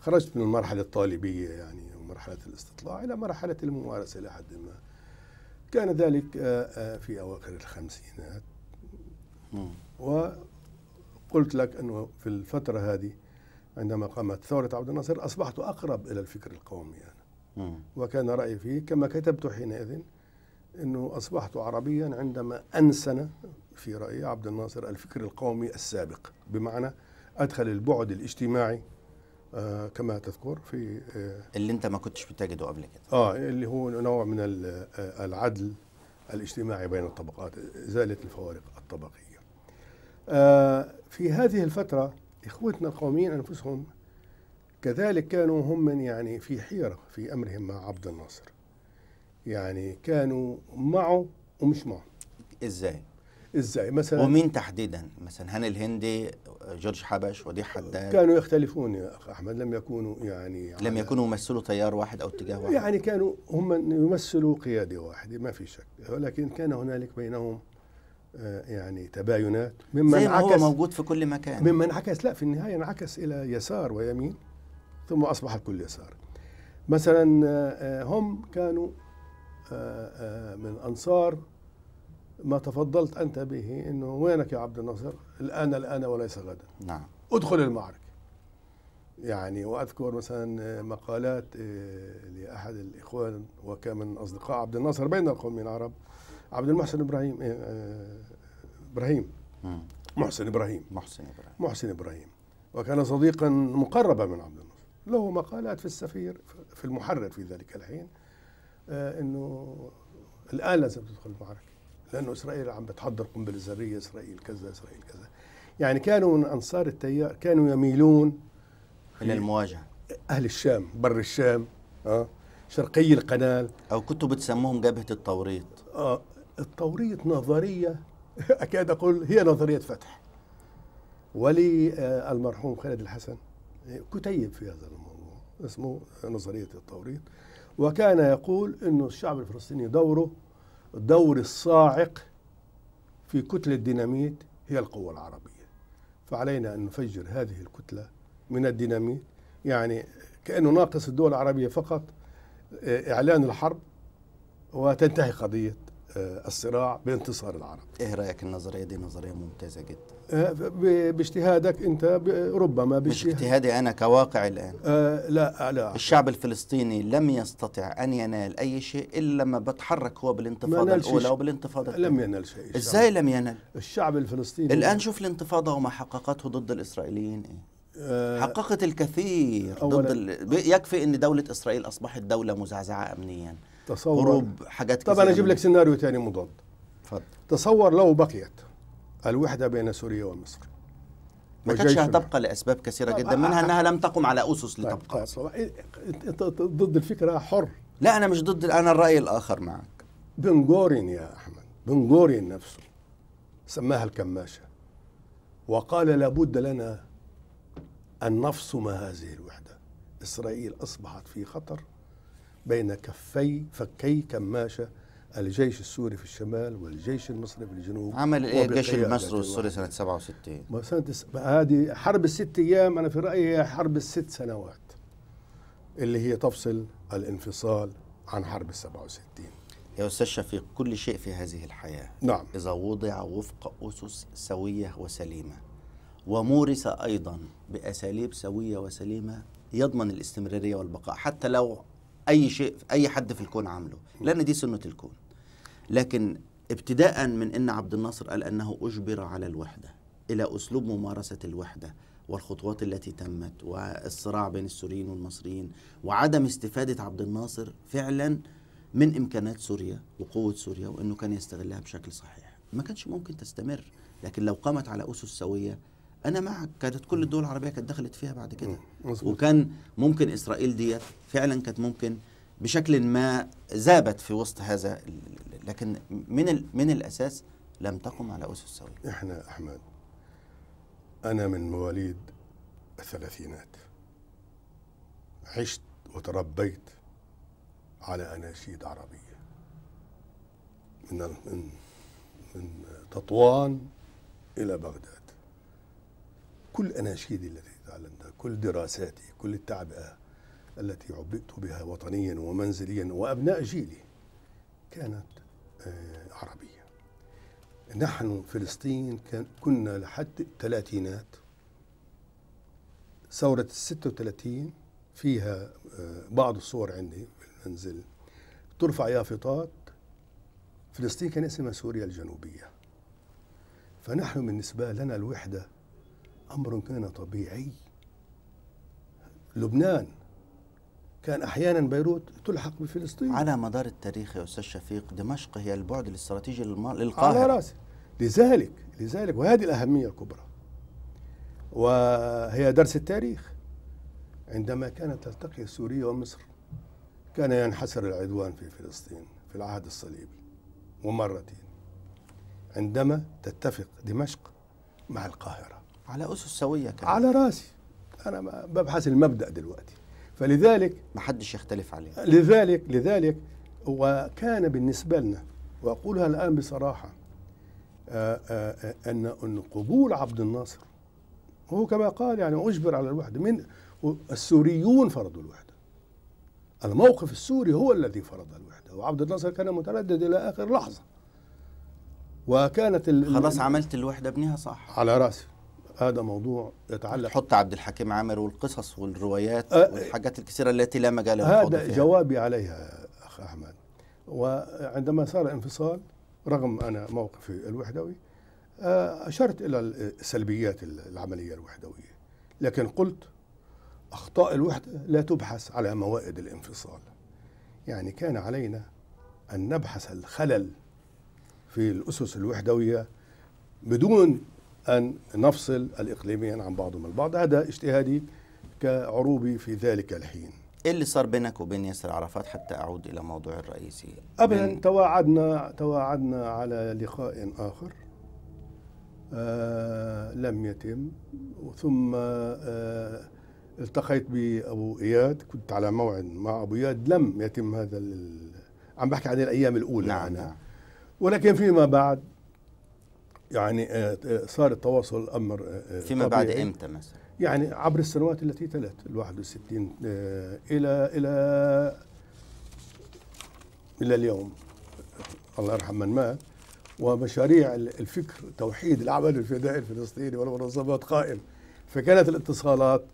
خرجت من المرحلة الطالبية يعني ومرحلة الاستطلاع إلى مرحلة الممارسة إلى حد ما كان ذلك آه، آه، في أواخر الخمسينات وقلت لك أنه في الفترة هذه عندما قامت ثورة عبد الناصر أصبحت أقرب إلى الفكر القومي أنا يعني. وكان رأيي فيه كما كتبت حينئذ أنه أصبحت عربيا عندما أنسن في رأيي عبد الناصر الفكر القومي السابق بمعنى أدخل البعد الاجتماعي آه كما تذكر في آه اللي انت ما كنتش بتجده قبل كده اه اللي هو نوع من آه، العدل الاجتماعي بين الطبقات ازاله الفوارق الطبقيه آه في هذه الفتره إخوتنا القوميين أنفسهم كذلك كانوا هم من يعني في حيرة في أمرهم مع عبد الناصر يعني كانوا معه ومش معه إزاي؟ ازاي مثلا ومين تحديدا مثلا هاني الهندي جورج حبش وديع حداد كانوا يختلفون يا اخ احمد لم يكونوا يعني لم يكونوا يمثلوا تيار واحد او اتجاه واحد يعني كانوا هم يمثلوا قياده واحده ما في شك ولكن كان هنالك بينهم آه، يعني تباينات مما زي ما هو موجود في كل مكان مما انعكس لا في النهايه انعكس الى يسار ويمين ثم اصبح الكل يسار مثلا آه، آه، هم كانوا من انصار ما تفضلت انت به انه وينك يا عبد الناصر الان الان وليس غدا نعم ادخل المعركه يعني واذكر مثلا مقالات لاحد الاخوان وكان من اصدقاء عبد الناصر بين القوم العرب عبد المحسن ابراهيم آه، آه، ابراهيم محسن ابراهيم محسن ابراهيم محسن ابراهيم وكان صديقا مقربا من عبد الناصر له مقالات في السفير في المحرر في ذلك الحين آه، انه الان لازم تدخل المعركه لانه اسرائيل عم بتحضر قنبله ذريه اسرائيل كذا اسرائيل كذا يعني كانوا من انصار التيار كانوا يميلون الى المواجهه اهل الشام بر الشام اه شرقي القناه او كنتوا بتسموهم جبهه التوريط اه التوريط نظرية أكاد أقول هي نظرية فتح وللمرحوم آه، خالد الحسن آه، كتيب في هذا الموضوع اسمه نظرية التوريط وكان يقول أنه الشعب الفلسطيني دوره الدور الصاعق في كتلة ديناميت هي القوة العربية فعلينا أن نفجر هذه الكتلة من الديناميت يعني كأنه ناقص الدول العربية فقط آه، إعلان الحرب وتنتهي قضية آه، الصراع بانتصار العرب ايه رايك النظريه دي نظريه ممتازه جدا آه، باجتهادك انت ربما مش اجتهادي انا كواقع الان آه لا آه، لا الشعب الفلسطيني لم يستطع ان ينال اي شيء الا لما بتحرك هو بالانتفاضه الاولى وبالانتفاضه الثانيه لم ينال شيء ازاي لم ينال الشعب الفلسطيني الان شوف الانتفاضه وما حققته ضد الاسرائيليين ايه حققت الكثير ضد ال... يكفي ان دوله اسرائيل اصبحت دوله مزعزعه امنيا تصور هروب حاجات طب انا اجيب لك سيناريو تاني مضاد اتفضل تصور لو بقيت الوحده بين سوريا ومصر ما كانتش هتبقى لاسباب كثيره جدا منها انها لم تقم على اسس طيب، لتبقى انت إيه، إيه، ضد الفكره حر لا انا مش ضد انا الراي الاخر معك بن جورين يا احمد بن جورين نفسه سماها الكماشه وقال لابد لنا ان نفصم هذه الوحده اسرائيل اصبحت في خطر بين كفي فكي كماشة الجيش السوري في الشمال والجيش المصري في الجنوب عمل ايه الجيش المصري والسوري سنة 67 هذه حرب الست ايام انا في رأيي هي حرب الست سنوات اللي هي تفصل الانفصال عن حرب ال 67 يا استاذ شفيق كل شيء في هذه الحياة نعم إذا وضع وفق أسس سوية وسليمة ومورس أيضا بأساليب سوية وسليمة يضمن الاستمرارية والبقاء حتى لو اي شيء اي حد في الكون عامله لان دي سنه الكون لكن ابتداء من ان عبد الناصر قال انه اجبر على الوحده الى اسلوب ممارسه الوحده والخطوات التي تمت والصراع بين السوريين والمصريين وعدم استفاده عبد الناصر فعلا من امكانات سوريا وقوه سوريا وانه كان يستغلها بشكل صحيح ما كانش ممكن تستمر لكن لو قامت على اسس سويه انا معك كانت كل الدول العربيه كانت دخلت فيها بعد كده وكان ممكن اسرائيل ديت فعلا كانت ممكن بشكل ما ذابت في وسط هذا لكن من من الاساس لم تقم على اسس سويه احنا احمد انا من مواليد الثلاثينات عشت وتربيت على اناشيد عربيه من من من تطوان الى بغداد كل أناشيدي التي تعلمتها كل دراساتي كل التعبئة التي عبئت بها وطنيا ومنزليا وأبناء جيلي كانت آه، عربية نحن فلسطين كنا لحد الثلاثينات ثورة الستة وثلاثين فيها آه، بعض الصور عندي في المنزل ترفع يافطات فلسطين كان اسمها سوريا الجنوبية فنحن بالنسبة لنا الوحدة امر كان طبيعي لبنان كان احيانا بيروت تلحق بفلسطين على مدار التاريخ يا استاذ شفيق دمشق هي البعد الاستراتيجي للقاهره على راسي لذلك لذلك وهذه الاهميه الكبرى وهي درس التاريخ عندما كانت تلتقي سوريا ومصر كان ينحسر العدوان في فلسطين في العهد الصليبي ومرتين عندما تتفق دمشق مع القاهره على أسس سوية كمان على راسي أنا ببحث المبدأ دلوقتي فلذلك محدش يختلف عليه لذلك لذلك وكان بالنسبة لنا وأقولها الآن بصراحة آه، آه، آه، أن أن قبول عبد الناصر هو كما قال يعني أجبر على الوحدة من السوريون فرضوا الوحدة الموقف السوري هو الذي فرض الوحدة وعبد الناصر كان متردد إلى آخر لحظة وكانت خلاص عملت الوحدة ابنها صح على راسي هذا موضوع يتعلق حط عبد الحكيم عامر والقصص والروايات أه والحاجات الكثيرة التي لا مجال لها هذا جوابي عليها أخ أحمد وعندما صار انفصال رغم أنا موقفي الوحدوي أه، أشرت إلى سلبيات العملية الوحدوية لكن قلت أخطاء الوحدة لا تبحث على موائد الانفصال يعني كان علينا أن نبحث الخلل في الأسس الوحدوية بدون أن نفصل الإقليمين عن بعضهم البعض هذا اجتهادي كعروبي في ذلك الحين ايه اللي صار بينك وبين ياسر عرفات حتى اعود الى موضوع الرئيسي؟ ابدا تواعدنا تواعدنا على لقاء اخر آه لم يتم ثم آه التقيت بابو اياد كنت على موعد مع ابو اياد لم يتم هذا عم بحكي عن الايام الاولى نعم, نعم. ولكن فيما بعد يعني آه، آه، صار التواصل امر آه، فيما بعد امتى مثلا؟ يعني عبر السنوات التي تلت ال 61 الى الى الى اليوم الله يرحم من مات ومشاريع الفكر توحيد العمل الفدائي الفلسطيني والمنظمات قائم فكانت الاتصالات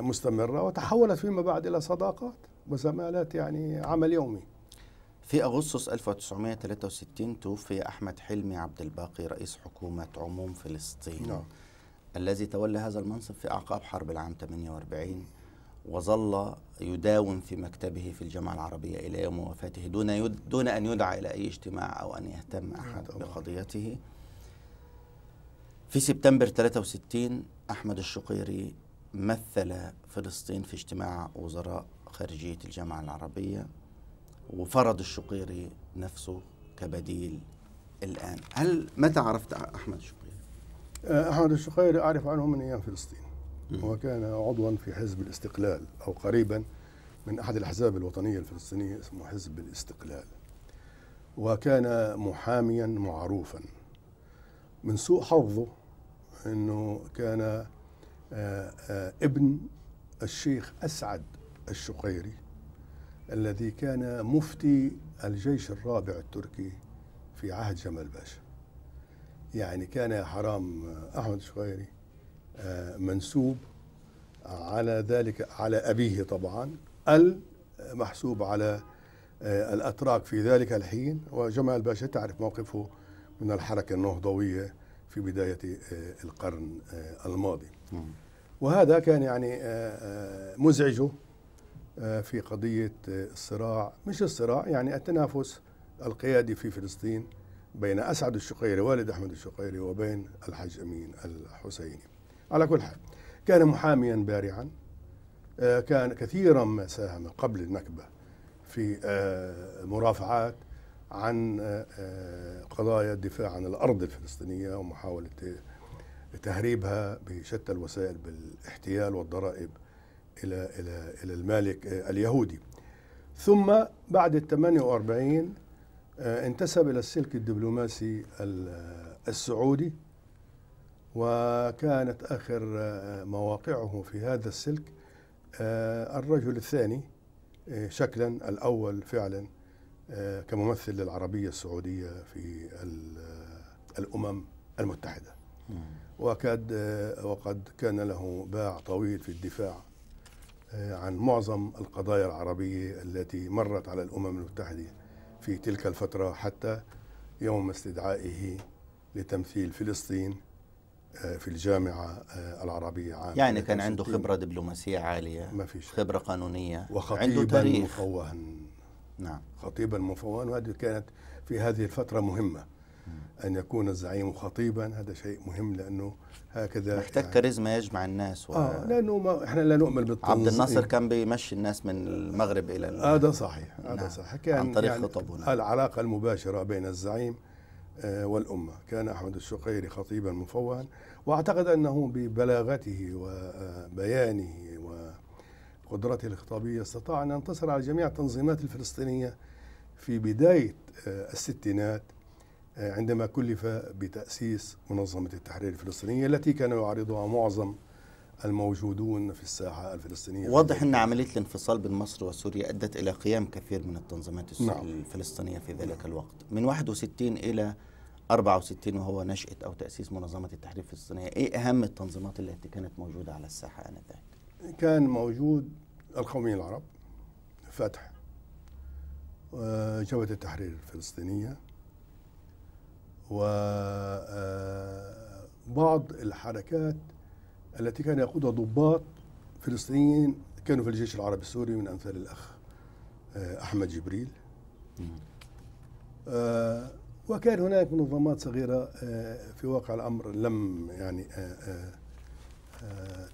مستمره وتحولت فيما بعد الى صداقات وزمالات يعني عمل يومي في أغسطس 1963 توفي أحمد حلمي عبد الباقي رئيس حكومة عموم فلسطين نعم. الذي تولى هذا المنصب في أعقاب حرب العام 48 وظل يداوم في مكتبه في الجامعة العربية إلى يوم وفاته دون يد دون أن يدعى إلى أي اجتماع أو أن يهتم نعم، أحد بقضيته في سبتمبر 63 أحمد الشقيري مثل فلسطين في اجتماع وزراء خارجية الجامعة العربية وفرض الشقيري نفسه كبديل الآن هل متى عرفت أحمد الشقيري؟ آه، أحمد الشقيري أعرف عنه من أيام فلسطين وكان عضوا في حزب الاستقلال أو قريبا من أحد الأحزاب الوطنية الفلسطينية اسمه حزب الاستقلال وكان محاميا معروفا من سوء حظه أنه كان آه، آه، ابن الشيخ أسعد الشقيري الذي كان مفتي الجيش الرابع التركي في عهد جمال باشا يعني كان يا حرام أحمد شويري آه، منسوب على ذلك على أبيه طبعا المحسوب على آه، الأتراك في ذلك الحين وجمال باشا تعرف موقفه من الحركة النهضوية في بداية آه، القرن الماضي وهذا كان يعني مزعجه آه، في قضية الصراع آه، مش الصراع يعني التنافس القيادي في فلسطين بين أسعد الشقيري والد أحمد الشقيري وبين الحاج أمين الحسيني على كل حال كان محاميا بارعا آه، كان كثيرا ما ساهم قبل النكبة في مرافعات عن قضايا الدفاع عن الأرض الفلسطينية ومحاولة تهريبها بشتى الوسائل بالاحتيال والضرائب إلى إلى إلى المالك آه، اليهودي ثم بعد ال 48 آه، انتسب إلى السلك الدبلوماسي آه، السعودي وكانت آخر مواقعه في هذا السلك الرجل الثاني شكلا الأول فعلا كممثل للعربية السعودية في الأمم المتحدة وكاد وقد كان له باع طويل في الدفاع آه، عن معظم القضايا العربية التي مرت على الأمم المتحدة في تلك الفترة حتى يوم استدعائه لتمثيل فلسطين آه، في الجامعة آه، العربية عام يعني كان عنده خبرة دبلوماسية عالية ما فيش خبرة قانونية وخطيبا عنده تاريخ مفوها نعم خطيبا مفوها وهذه كانت في هذه الفترة مهمة م. أن يكون الزعيم خطيبا هذا شيء مهم لأنه هكذا محتاج يعني. كاريزما يجمع الناس و... اه لانه ما احنا لا نؤمن بالتنظيم عبد الناصر إيه. كان بيمشي الناس من المغرب الى هذا آه صحيح هذا آه نعم. صحيح كان عن طريق يعني العلاقه المباشره بين الزعيم آه والامه كان احمد الشقيري خطيبا مفوها واعتقد انه ببلاغته وبيانه آه، وقدرته الخطابيه استطاع ان ينتصر على جميع التنظيمات الفلسطينيه في بدايه آه، الستينات عندما كلف بتأسيس منظمة التحرير الفلسطينية التي كان يعارضها معظم الموجودون في الساحة الفلسطينية واضح أن عملية الانفصال بين مصر وسوريا أدت إلى قيام كثير من التنظيمات نعم. الفلسطينية في ذلك الوقت من 61 إلى 64 وهو نشأة أو تأسيس منظمة التحرير الفلسطينية إيه أهم التنظيمات التي كانت موجودة على الساحة آنذاك؟ كان موجود القومية العرب فتح آه، جبهة التحرير الفلسطينية وبعض آه، الحركات التي كان يقودها ضباط فلسطينيين كانوا في الجيش العربي السوري من امثال الاخ آه، احمد جبريل آه، وكان هناك منظمات صغيره في واقع الامر لم يعني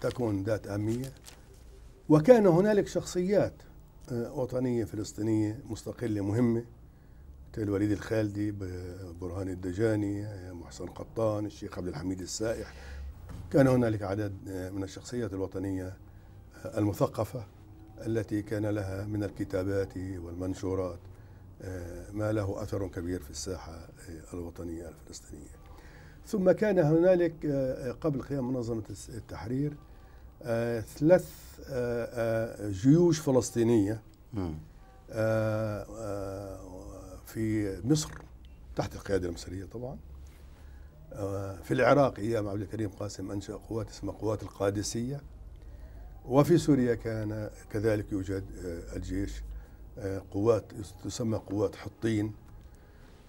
تكون ذات اهميه وكان هنالك شخصيات وطنيه فلسطينيه مستقله مهمه تقل الوليد الخالدي برهان الدجاني محسن قطان الشيخ عبد الحميد السائح كان هنالك عدد من الشخصيات الوطنية المثقفة التي كان لها من الكتابات والمنشورات ما له أثر كبير في الساحة الوطنية الفلسطينية ثم كان هنالك قبل قيام منظمة التحرير ثلاث جيوش فلسطينية في مصر تحت القيادة المصرية طبعا آه، في العراق أيام عبد الكريم قاسم أنشأ قوات اسمها قوات القادسية وفي سوريا كان كذلك يوجد آه، الجيش آه، قوات تسمى قوات حطين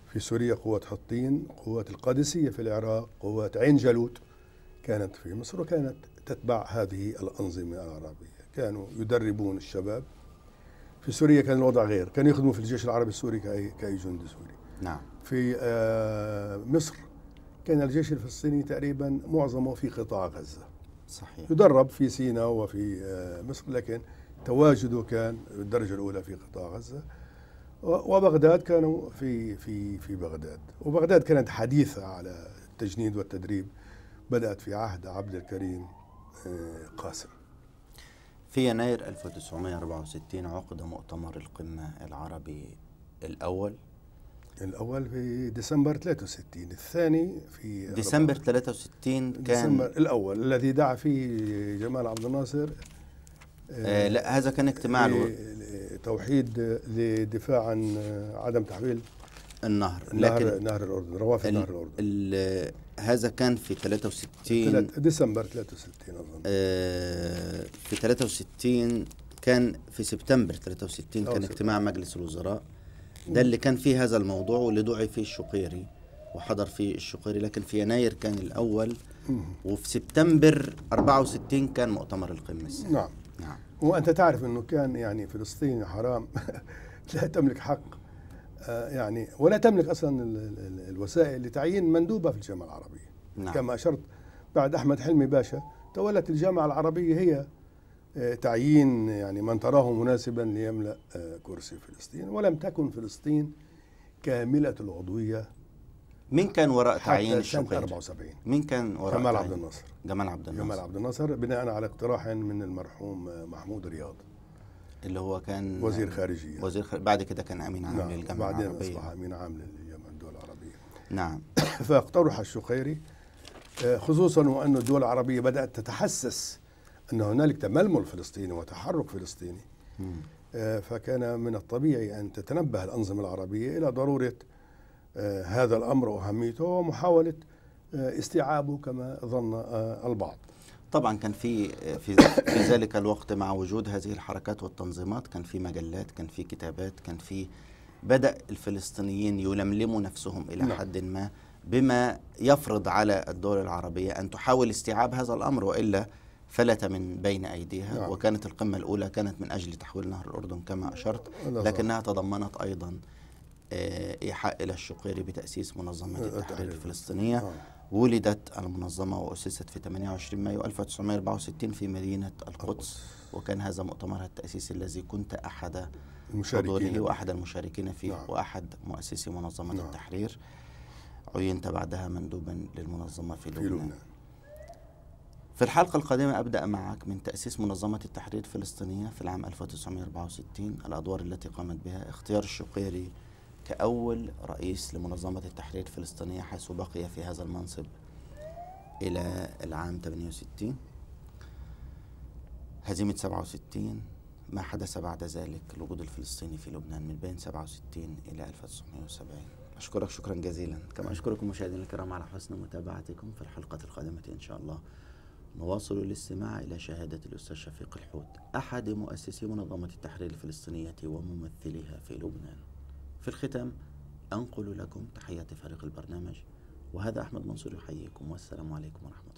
في سوريا قوات حطين قوات القادسية في العراق قوات عين جالوت كانت في مصر وكانت تتبع هذه الأنظمة العربية كانوا يدربون الشباب في سوريا كان الوضع غير كانوا يخدموا في الجيش العربي السوري كأي, كأي جندي سوري نعم في آه، مصر كان الجيش الفلسطيني تقريبا معظمه في قطاع غزة صحيح يدرب في سيناء وفي آه، مصر لكن تواجده كان بالدرجة الأولى في قطاع غزة وبغداد كانوا في في في بغداد وبغداد كانت حديثة على التجنيد والتدريب بدأت في عهد عبد الكريم آه، قاسم في يناير 1964 عقد مؤتمر القمة العربي الأول الأول في ديسمبر 63 الثاني في ديسمبر 63 كان ديسمبر الأول الذي دعا فيه جمال عبد الناصر آه, آه، لا هذا كان اجتماع توحيد لدفاع عن عدم تحويل النهر لكن نهر الاردن روافد نهر الاردن هذا كان في 63 ديسمبر 63 اظن آه في 63 كان في سبتمبر 63 كان اجتماع مجلس الوزراء ده اللي كان فيه هذا الموضوع واللي دعي فيه الشقيري وحضر فيه الشقيري لكن في يناير كان الاول وفي سبتمبر 64 كان مؤتمر القمه نعم نعم وانت تعرف انه كان يعني فلسطين حرام لا تملك حق آه، يعني ولا تملك اصلا الوسائل لتعيين مندوبه في الجامعه العربيه نعم. كما اشرت بعد احمد حلمي باشا تولت الجامعه العربيه هي آه، تعيين يعني من تراه مناسبا ليملا آه، كرسي فلسطين ولم تكن فلسطين كامله العضويه مين كان وراء تعيين الشقيق؟ 74 مين كان وراء جمال عبد الناصر جمال عبد الناصر جمال عبد الناصر بناء على اقتراح من المرحوم محمود رياض اللي هو كان وزير خارجيه يعني. وزير خارج بعد كده كان امين عام نعم للجامعه بعدين العربيه بعدين اصبح امين عام للجامعه الدول العربيه نعم فاقترح الشقيري آه، خصوصا وأن الدول العربية بدأت تتحسس أن هنالك تململ فلسطيني وتحرك فلسطيني آه، فكان من الطبيعي أن تتنبه الأنظمة العربية إلى ضرورة آه، هذا الأمر وأهميته ومحاولة استيعابه كما ظن البعض طبعا كان في في في ذلك الوقت مع وجود هذه الحركات والتنظيمات كان في مجلات كان في كتابات كان في بدا الفلسطينيين يلملموا نفسهم الى نعم. حد ما بما يفرض على الدول العربيه ان تحاول استيعاب هذا الامر والا فلت من بين ايديها نعم. وكانت القمه الاولى كانت من اجل تحويل نهر الاردن كما نعم. اشرت لكنها تضمنت ايضا آه، ايحاء الى الشقيري بتاسيس منظمه أه، أه، التحرير الفلسطينيه ولدت المنظمة وأسست في 28 مايو 1964 في مدينة القدس وكان هذا مؤتمرها التأسيسي الذي كنت أحد حضوره وأحد المشاركين فيه نعم. وأحد مؤسسي منظمة نعم. التحرير عينت بعدها مندوبا للمنظمة في, في لبنان في الحلقة القادمة أبدأ معك من تأسيس منظمة التحرير الفلسطينية في العام 1964 الأدوار التي قامت بها اختيار الشقيري كأول رئيس لمنظمة التحرير الفلسطينية حيث بقي في هذا المنصب إلى العام 68 هزيمة 67 ما حدث بعد ذلك الوجود الفلسطيني في لبنان من بين 67 إلى 1970 أشكرك شكرا جزيلا كما أشكركم مشاهدينا الكرام على حسن متابعتكم في الحلقة القادمة إن شاء الله نواصل الاستماع إلى شهادة الأستاذ شفيق الحوت أحد مؤسسي منظمة التحرير الفلسطينية وممثلها في لبنان في الختام أنقل لكم تحيات فريق البرنامج وهذا أحمد منصور يحييكم والسلام عليكم ورحمة الله